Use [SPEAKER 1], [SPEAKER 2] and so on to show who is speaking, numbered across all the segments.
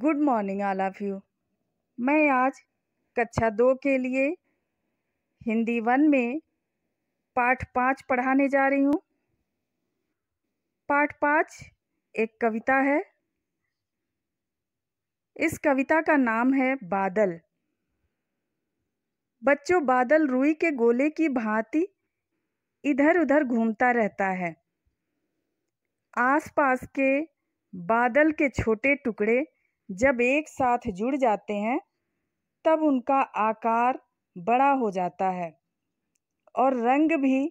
[SPEAKER 1] good morning all of you मैं आज कक्षा दो के लिए हिंदी वन में पाठ पाँच पढ़ाने जा रही हूँ पाठ पाँच एक कविता है इस कविता का नाम है बादल बच्चों बादल रुई के गोले की भांति इधर उधर घूमता रहता है आसपास के बादल के छोटे टुकड़े जब एक साथ जुड़ जाते हैं तब उनका आकार बड़ा हो जाता है और रंग भी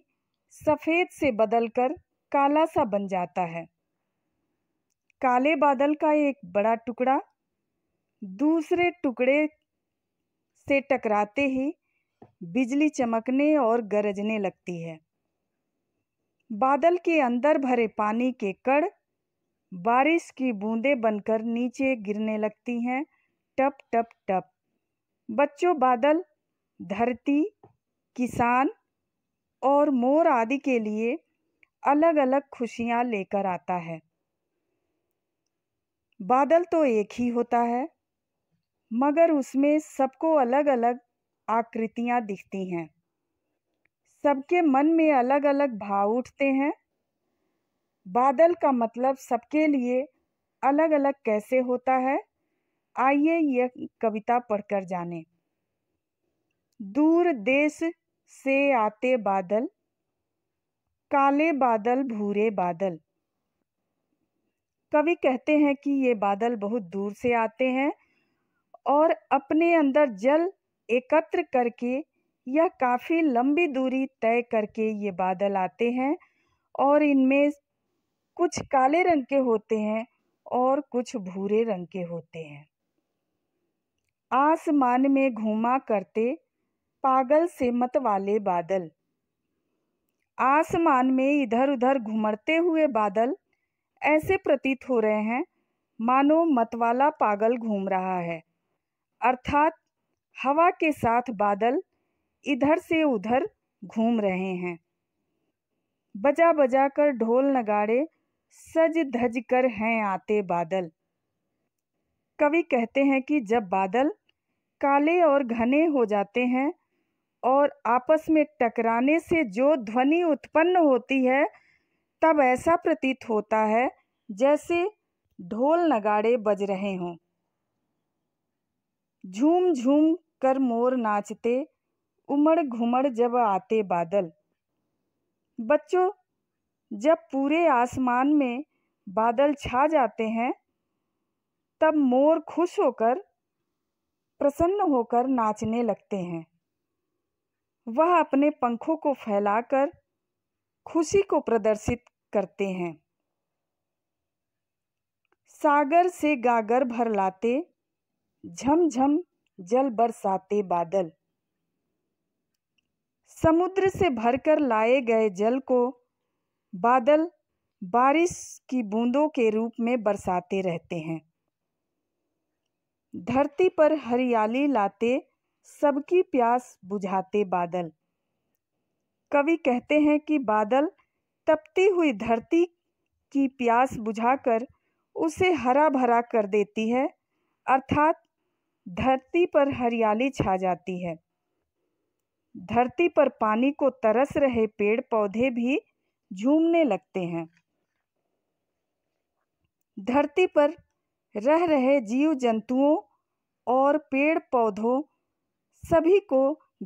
[SPEAKER 1] सफ़ेद से बदलकर काला सा बन जाता है काले बादल का एक बड़ा टुकड़ा दूसरे टुकड़े से टकराते ही बिजली चमकने और गरजने लगती है बादल के अंदर भरे पानी के कड़ बारिश की बूंदें बनकर नीचे गिरने लगती हैं टप टप टप बच्चों बादल धरती किसान और मोर आदि के लिए अलग अलग खुशियाँ लेकर आता है बादल तो एक ही होता है मगर उसमें सबको अलग अलग आकृतियाँ दिखती हैं सबके मन में अलग अलग भाव उठते हैं बादल का मतलब सबके लिए अलग अलग कैसे होता है आइए यह कविता पढ़कर जाने दूर देश से आते बादल काले बादल भूरे बादल कवि कहते हैं कि ये बादल बहुत दूर से आते हैं और अपने अंदर जल एकत्र करके या काफ़ी लंबी दूरी तय करके ये बादल आते हैं और इनमें कुछ काले रंग के होते हैं और कुछ भूरे रंग के होते हैं आसमान में घूमा करते पागल से मत वाले बादल आसमान में इधर उधर घुमड़ते हुए बादल ऐसे प्रतीत हो रहे हैं मानो मतवाला पागल घूम रहा है अर्थात हवा के साथ बादल इधर से उधर घूम रहे हैं बजा बजा कर ढोल नगाड़े सज धज कर हैं आते बादल कवि कहते हैं कि जब बादल काले और घने हो जाते हैं और आपस में टकराने से जो ध्वनि उत्पन्न होती है तब ऐसा प्रतीत होता है जैसे ढोल नगाड़े बज रहे हों झूम झूम कर मोर नाचते उमड़ घुमड़ जब आते बादल बच्चों जब पूरे आसमान में बादल छा जाते हैं तब मोर खुश होकर प्रसन्न होकर नाचने लगते हैं वह अपने पंखों को फैलाकर खुशी को प्रदर्शित करते हैं सागर से गागर भर लाते झमझम जल बरसाते बादल समुद्र से भरकर लाए गए जल को बादल बारिश की बूंदों के रूप में बरसाते रहते हैं धरती पर हरियाली लाते सबकी प्यास बुझाते बादल कवि कहते हैं कि बादल तपती हुई धरती की प्यास बुझाकर उसे हरा भरा कर देती है अर्थात धरती पर हरियाली छा जाती है धरती पर पानी को तरस रहे पेड़ पौधे भी झूमने लगते हैं धरती पर रह रहे जीव जंतुओं और पेड़ पौधों सभी को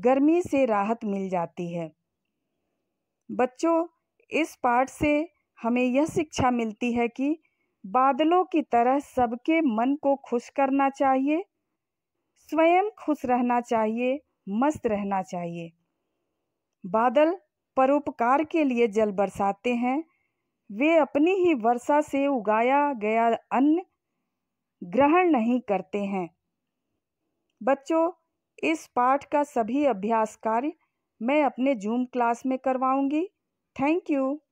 [SPEAKER 1] गर्मी से राहत मिल जाती है बच्चों इस पाठ से हमें यह शिक्षा मिलती है कि बादलों की तरह सबके मन को खुश करना चाहिए स्वयं खुश रहना चाहिए मस्त रहना चाहिए बादल परोपकार के लिए जल बरसाते हैं वे अपनी ही वर्षा से उगाया गया अन्न ग्रहण नहीं करते हैं बच्चों इस पाठ का सभी अभ्यास कार्य मैं अपने जूम क्लास में करवाऊंगी थैंक यू